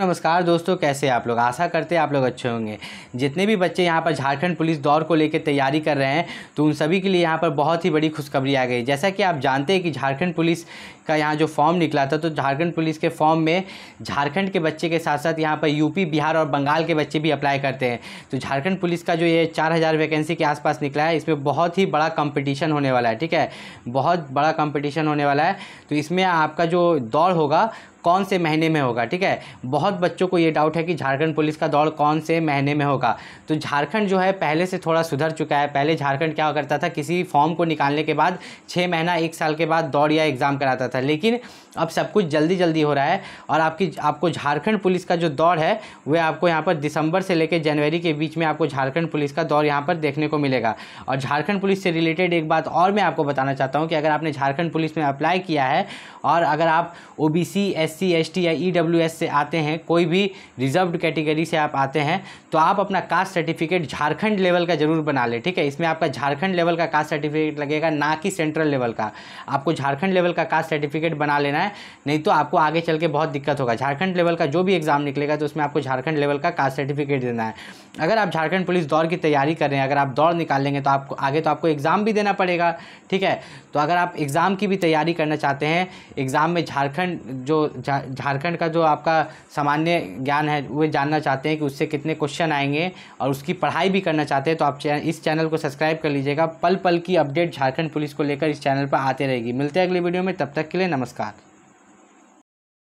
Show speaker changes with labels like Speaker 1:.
Speaker 1: नमस्कार दोस्तों कैसे आप लोग आशा करते हैं आप लोग अच्छे होंगे जितने भी बच्चे यहाँ पर झारखंड पुलिस दौड़ को लेकर तैयारी कर रहे हैं तो उन सभी के लिए यहाँ पर बहुत ही बड़ी खुशखबरी आ गई जैसा कि आप जानते हैं कि झारखंड पुलिस का यहाँ जो फॉर्म निकला था तो झारखंड पुलिस के फॉर्म में झारखंड के बच्चे के साथ साथ यहाँ पर यूपी बिहार और बंगाल के बच्चे भी अप्लाई करते हैं तो झारखंड पुलिस का जो ये चार हज़ार वैकेंसी के आसपास निकला है इसमें बहुत ही बड़ा कॉम्पिटिशन होने वाला है ठीक है बहुत बड़ा कॉम्पिटिशन होने वाला है तो इसमें आपका जो दौड़ होगा कौन से महीने में होगा ठीक है बहुत बच्चों को ये डाउट है कि झारखंड पुलिस का दौड़ कौन से महीने में होगा तो झारखंड जो है पहले से थोड़ा सुधर चुका है पहले झारखंड क्या करता था किसी फॉर्म को निकालने के बाद छः महीना एक साल के बाद दौड़ या एग्ज़ाम कराता था लेकिन अब सब कुछ जल्दी जल्दी हो रहा है और आपकी आपको झारखंड पुलिस का जो दौड़ है वह आपको यहाँ पर दिसंबर से लेकर जनवरी के बीच में आपको झारखंड पुलिस का दौड़ यहाँ पर देखने को मिलेगा और झारखंड पुलिस से रिलेटेड एक बात और मैं आपको बताना चाहता हूँ कि अगर आपने झारखंड पुलिस में अप्लाई किया है और अगर आप O B C S C S T या ई डब्ल्यू एस से आते हैं कोई भी रिजर्व्ड कैटेगरी से आप आते हैं तो आप अपना कास्ट सर्टिफिकेट झारखंड लेवल का जरूर बना लें ठीक है इसमें आपका झारखंड लेवल का कास्ट सर्टिफिकेट लगेगा ना कि सेंट्रल लेवल का आपको झारखंड लेवल का कास्ट सर्टिफिकेट बना लेना है नहीं तो आपको आगे चल के बहुत दिक्कत होगा झारखंड लेवल का जो भी एग्ज़ाम निकलेगा तो उसमें आपको झारखंड लेवल का कास्ट सर्टिफिकेट देना है अगर आप झारखंड पुलिस दौड़ की तैयारी कर रहे हैं अगर आप दौड़ निकालेंगे तो आपको आगे तो आपको एग्ज़ाम भी देना पड़ेगा ठीक है तो अगर आप एग्ज़ाम की भी तैयारी करना चाहते हैं एग्ज़ाम में झारखंड जो झारखंड का जो आपका सामान्य ज्ञान है वे जानना चाहते हैं कि उससे कितने क्वेश्चन आएंगे और उसकी पढ़ाई भी करना चाहते हैं तो आप चैनल इस चैनल को सब्सक्राइब कर लीजिएगा पल पल की अपडेट झारखंड पुलिस को लेकर इस चैनल पर आते रहेगी मिलते हैं अगले वीडियो में तब तक के लिए नमस्कार